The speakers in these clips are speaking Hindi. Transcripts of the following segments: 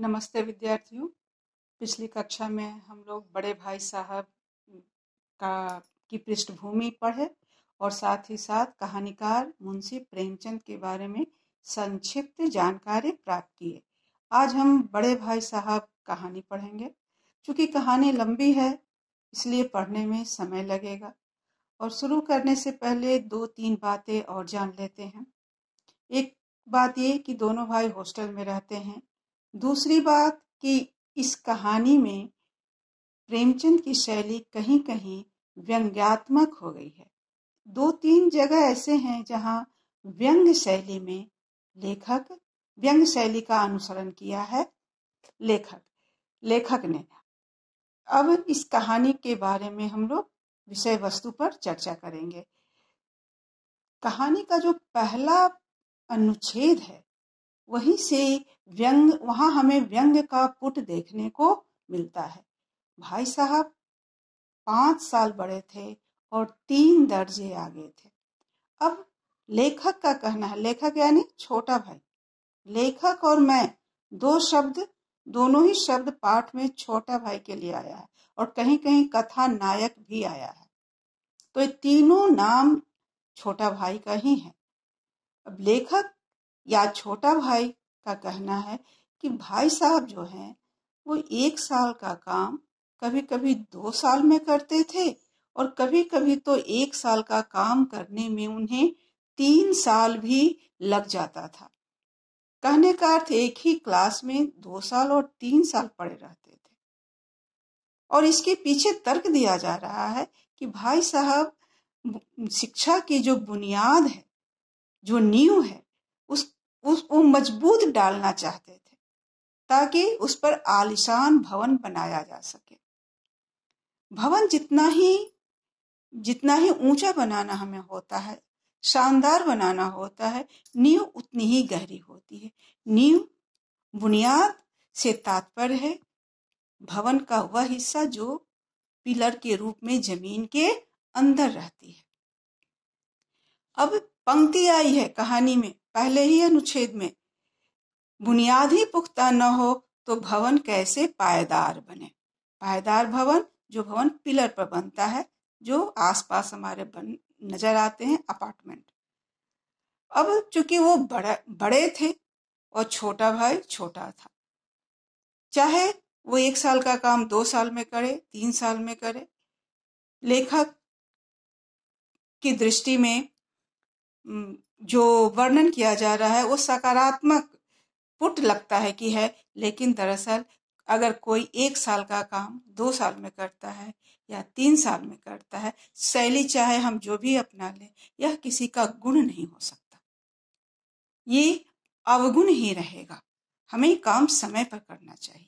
नमस्ते विद्यार्थियों पिछली कक्षा में हम लोग बड़े भाई साहब का की पृष्ठभूमि पढ़े और साथ ही साथ कहानीकार मुंशी प्रेमचंद के बारे में संक्षिप्त जानकारी प्राप्त किए आज हम बड़े भाई साहब कहानी पढ़ेंगे क्योंकि कहानी लंबी है इसलिए पढ़ने में समय लगेगा और शुरू करने से पहले दो तीन बातें और जान लेते हैं एक बात ये कि दोनों भाई हॉस्टल में रहते हैं दूसरी बात कि इस कहानी में प्रेमचंद की शैली कहीं कहीं व्यंग्यात्मक हो गई है दो तीन जगह ऐसे हैं जहां व्यंग शैली में लेखक व्यंग शैली का अनुसरण किया है लेखक लेखक ने अब इस कहानी के बारे में हम लोग विषय वस्तु पर चर्चा करेंगे कहानी का जो पहला अनुच्छेद है वहीं से व्यंग वहां हमें व्यंग का पुट देखने को मिलता है भाई साहब पांच साल बड़े थे और तीन दर्जे आगे थे अब लेखक का कहना है लेखक यानी छोटा भाई लेखक और मैं दो शब्द दोनों ही शब्द पाठ में छोटा भाई के लिए आया है और कहीं कहीं कथा नायक भी आया है तो ये तीनों नाम छोटा भाई का ही है अब लेखक या छोटा भाई का कहना है कि भाई साहब जो हैं वो एक साल का काम कभी कभी दो साल में करते थे और कभी कभी तो एक साल का काम करने में उन्हें तीन साल भी लग जाता था कहने का अर्थ एक ही क्लास में दो साल और तीन साल पड़े रहते थे और इसके पीछे तर्क दिया जा रहा है कि भाई साहब शिक्षा की जो बुनियाद है जो नींव है उसको मजबूत डालना चाहते थे ताकि उस पर आलिशान भवन बनाया जा सके भवन जितना ही जितना ही ऊंचा बनाना हमें होता है शानदार बनाना होता है नींव उतनी ही गहरी होती है नींव बुनियाद से तात्पर्य है भवन का वह हिस्सा जो पिलर के रूप में जमीन के अंदर रहती है अब पंक्ति आई है कहानी में पहले ही अनुच्छेद में बुनियाद ही पुख्ता न हो तो भवन कैसे पायदार बने पायदार भवन जो भवन पिलर पर बनता है जो आसपास हमारे बन नजर आते हैं अपार्टमेंट अब चूंकि वो बड़े बड़े थे और छोटा भाई छोटा था चाहे वो एक साल का काम दो साल में करे तीन साल में करे लेखक की दृष्टि में जो वर्णन किया जा रहा है वो सकारात्मक पुट लगता है कि है लेकिन दरअसल अगर कोई एक साल का काम दो साल में करता है या तीन साल में करता है शैली चाहे हम जो भी अपना लें यह किसी का गुण नहीं हो सकता ये अवगुण ही रहेगा हमें काम समय पर करना चाहिए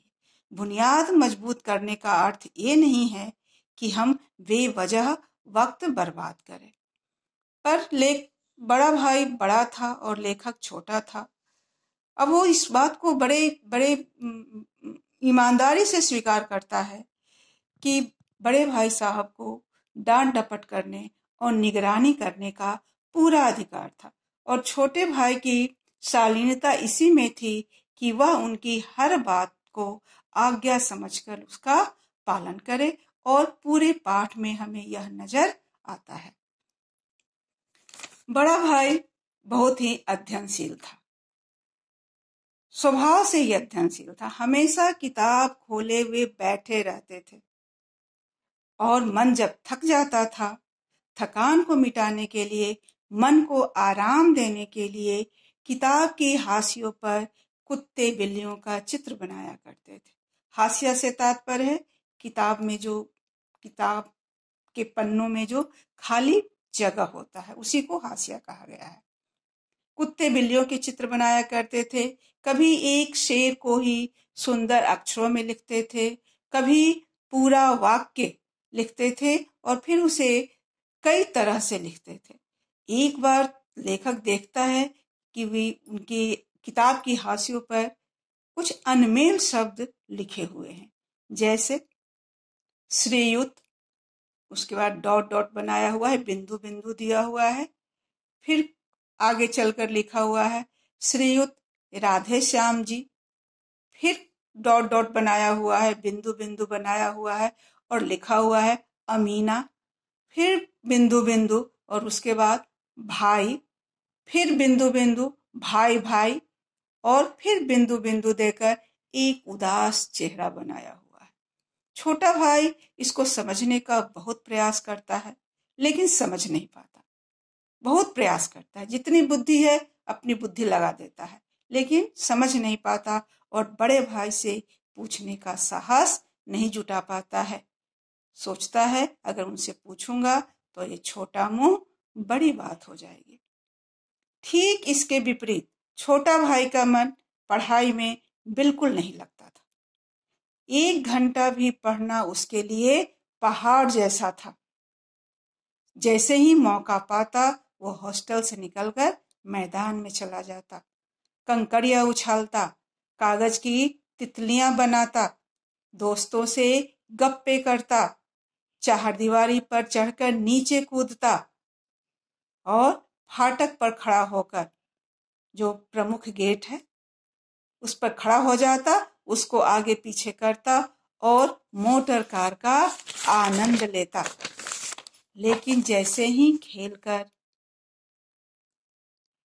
बुनियाद मजबूत करने का अर्थ ये नहीं है कि हम बेवजह वक्त बर्बाद करें पर लेख बड़ा भाई बड़ा था और लेखक छोटा था अब वो इस बात को बड़े बड़े ईमानदारी से स्वीकार करता है कि बड़े भाई साहब को डांट डपट करने और निगरानी करने का पूरा अधिकार था और छोटे भाई की शालीनता इसी में थी कि वह उनकी हर बात को आज्ञा समझकर उसका पालन करे और पूरे पाठ में हमें यह नजर आता है बड़ा भाई बहुत ही अध्ययनशील था स्वभाव से ही अध्ययनशील था हमेशा किताब खोले हुए बैठे रहते थे और मन जब थक जाता था थकान को मिटाने के लिए मन को आराम देने के लिए किताब की हाशियों पर कुत्ते बिल्लियों का चित्र बनाया करते थे हाशिया से तात्पर्य है किताब में जो किताब के पन्नों में जो खाली जगह होता है उसी को हाशिया कहा गया है कुत्ते बिल्लियों के चित्र बनाया करते थे कभी एक शेर को ही सुंदर अक्षरों में लिखते थे कभी पूरा वाक्य लिखते थे और फिर उसे कई तरह से लिखते थे एक बार लेखक देखता है कि वे उनकी किताब की हाशियों पर कुछ अनमेल शब्द लिखे हुए हैं जैसे श्रेयुत उसके बाद डॉट डॉट बनाया हुआ है बिंदु बिंदु दिया हुआ है फिर आगे चलकर लिखा हुआ है श्रीयुक्त राधे श्याम जी फिर डॉट डॉट बनाया हुआ है बिंदु बिंदु बनाया हुआ है और लिखा हुआ है अमीना फिर बिंदु बिंदु और उसके बाद भाई फिर बिंदु बिंदु भाई भाई और फिर बिंदु बिंदु देकर एक उदास चेहरा बनाया हुआ छोटा भाई इसको समझने का बहुत प्रयास करता है लेकिन समझ नहीं पाता बहुत प्रयास करता है जितनी बुद्धि है अपनी बुद्धि लगा देता है लेकिन समझ नहीं पाता और बड़े भाई से पूछने का साहस नहीं जुटा पाता है सोचता है अगर उनसे पूछूंगा तो ये छोटा मुंह बड़ी बात हो जाएगी ठीक इसके विपरीत छोटा भाई का मन पढ़ाई में बिल्कुल नहीं लगता एक घंटा भी पढ़ना उसके लिए पहाड़ जैसा था जैसे ही मौका पाता वो हॉस्टल से निकलकर मैदान में चला जाता कंकड़िया उछालता कागज की तितलियां बनाता दोस्तों से गप्पे करता चार दीवारी पर चढ़कर नीचे कूदता और फाटक पर खड़ा होकर जो प्रमुख गेट है उस पर खड़ा हो जाता उसको आगे पीछे करता और मोटर कार का आनंद लेता लेकिन जैसे ही खेलकर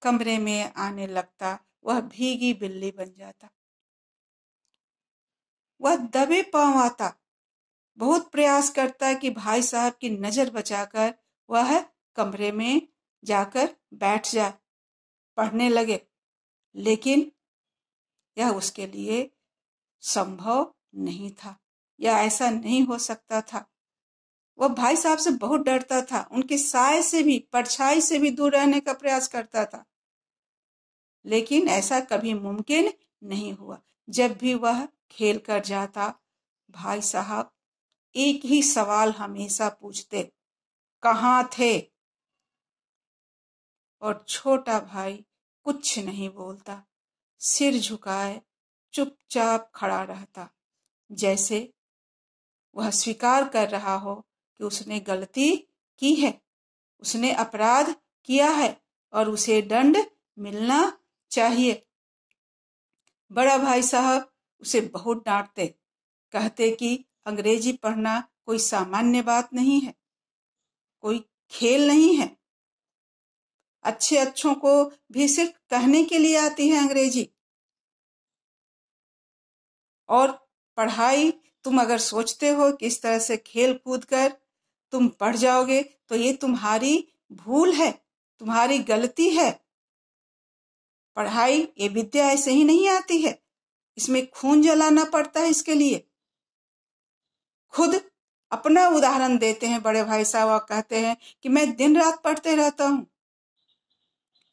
कमरे में आने लगता वह भीगी बिल्ली बन जाता वह दबे पांव आता बहुत प्रयास करता कि भाई साहब की नजर बचाकर वह कमरे में जाकर बैठ जाए पढ़ने लगे लेकिन यह उसके लिए संभव नहीं था या ऐसा नहीं हो सकता था वह भाई साहब से बहुत डरता था उनके साय से भी परछाई से भी दूर रहने का प्रयास करता था लेकिन ऐसा कभी मुमकिन नहीं हुआ जब भी वह खेल कर जाता भाई साहब एक ही सवाल हमेशा पूछते कहाँ थे और छोटा भाई कुछ नहीं बोलता सिर झुकाए चुपचाप खड़ा रहता जैसे वह स्वीकार कर रहा हो कि उसने गलती की है उसने अपराध किया है और उसे दंड मिलना चाहिए बड़ा भाई साहब उसे बहुत डांटते कहते कि अंग्रेजी पढ़ना कोई सामान्य बात नहीं है कोई खेल नहीं है अच्छे अच्छों को भी सिर्फ कहने के लिए आती है अंग्रेजी और पढ़ाई तुम अगर सोचते हो कि इस तरह से खेल कूद कर तुम पढ़ जाओगे तो ये तुम्हारी भूल है तुम्हारी गलती है पढ़ाई ये विद्या ऐसे ही नहीं आती है इसमें खून जलाना पड़ता है इसके लिए खुद अपना उदाहरण देते हैं बड़े भाई साहब और कहते हैं कि मैं दिन रात पढ़ते रहता हूं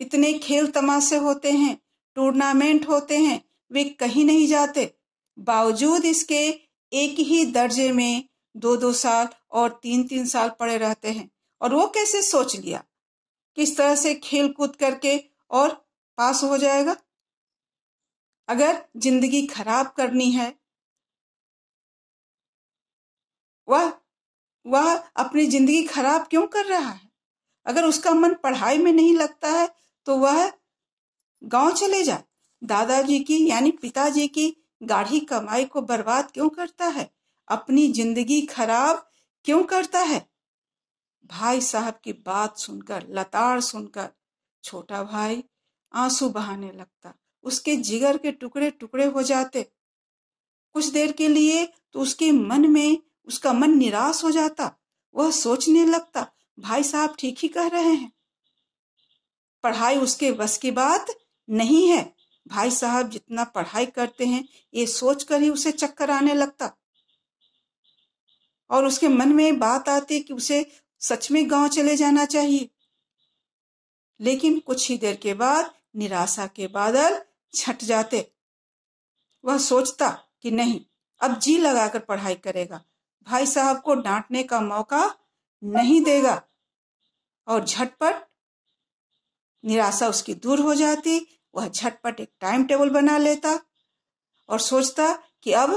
इतने खेल तमाशे होते हैं टूर्नामेंट होते हैं वे कहीं नहीं जाते बावजूद इसके एक ही दर्जे में दो दो साल और तीन तीन साल पड़े रहते हैं और वो कैसे सोच लिया किस तरह से खेल कूद करके और पास हो जाएगा अगर जिंदगी खराब करनी है वह वह अपनी जिंदगी खराब क्यों कर रहा है अगर उसका मन पढ़ाई में नहीं लगता है तो वह गांव चले जाए दादाजी की यानी पिताजी की गाढ़ी कमाई को बर्बाद क्यों करता है अपनी जिंदगी खराब क्यों करता है भाई साहब की बात सुनकर लताड़ सुनकर छोटा भाई आंसू बहाने लगता उसके जिगर के टुकड़े टुकड़े हो जाते कुछ देर के लिए तो उसके मन में उसका मन निराश हो जाता वह सोचने लगता भाई साहब ठीक ही कह रहे हैं पढ़ाई उसके बस की बात नहीं है भाई साहब जितना पढ़ाई करते हैं ये सोचकर ही उसे चक्कर आने लगता और उसके मन में बात आती कि उसे सच में गांव चले जाना चाहिए लेकिन कुछ ही देर के बाद निराशा के बादल छट जाते वह सोचता कि नहीं अब जी लगाकर पढ़ाई करेगा भाई साहब को डांटने का मौका नहीं देगा और झटपट निराशा उसकी दूर हो जाती वह झटपट एक टाइम टेबल बना लेता और सोचता कि अब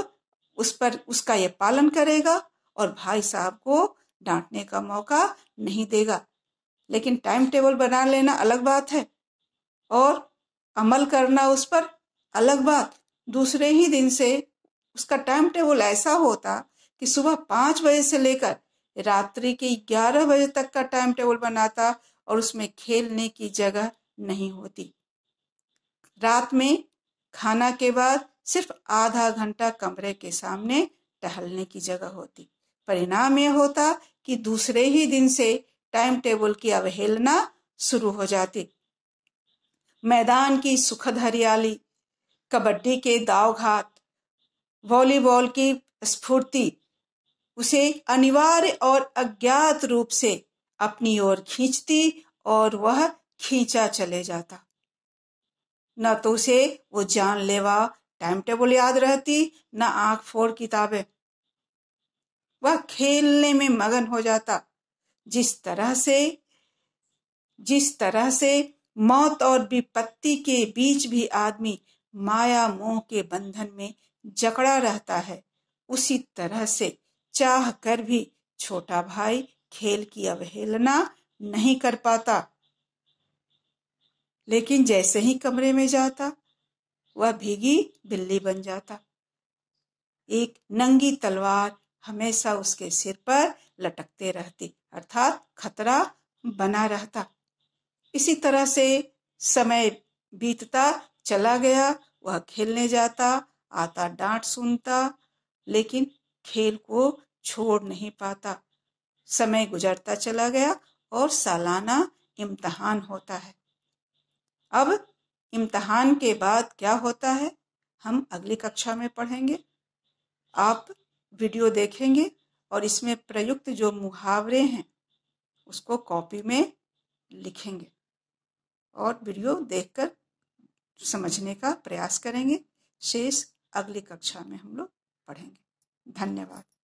उस पर उसका यह पालन करेगा और भाई साहब को डांटने का मौका नहीं देगा लेकिन टाइम टेबल बना लेना अलग बात है और अमल करना उस पर अलग बात दूसरे ही दिन से उसका टाइम टेबल ऐसा होता कि सुबह पाँच बजे से लेकर रात्रि के ग्यारह बजे तक का टाइम टेबल बनाता और उसमें खेलने की जगह नहीं होती रात में खाना के बाद सिर्फ आधा घंटा कमरे के सामने टहलने की जगह होती परिणाम यह होता कि दूसरे ही दिन से टाइम टेबल की अवहेलना शुरू हो जाती मैदान की सुखद हरियाली कबड्डी के दावघात वॉलीबॉल की स्फूर्ति उसे अनिवार्य और अज्ञात रूप से अपनी ओर खींचती और वह खींचा चले जाता न तो उसे वो जान लेवा टाइम टेबल याद रहती न आंख फोड़ किताबें वह खेलने में मगन हो जाता जिस तरह से जिस तरह से मौत और विपत्ति के बीच भी आदमी माया मोह के बंधन में जकड़ा रहता है उसी तरह से चाह कर भी छोटा भाई खेल की अवहेलना नहीं कर पाता लेकिन जैसे ही कमरे में जाता वह भीगी बिल्ली बन जाता एक नंगी तलवार हमेशा उसके सिर पर लटकते रहती अर्थात खतरा बना रहता इसी तरह से समय बीतता चला गया वह खेलने जाता आता डांट सुनता लेकिन खेल को छोड़ नहीं पाता समय गुजरता चला गया और सालाना इम्तहान होता है अब इम्तहान के बाद क्या होता है हम अगली कक्षा में पढ़ेंगे आप वीडियो देखेंगे और इसमें प्रयुक्त जो मुहावरे हैं उसको कॉपी में लिखेंगे और वीडियो देखकर समझने का प्रयास करेंगे शेष अगली कक्षा में हम लोग पढ़ेंगे धन्यवाद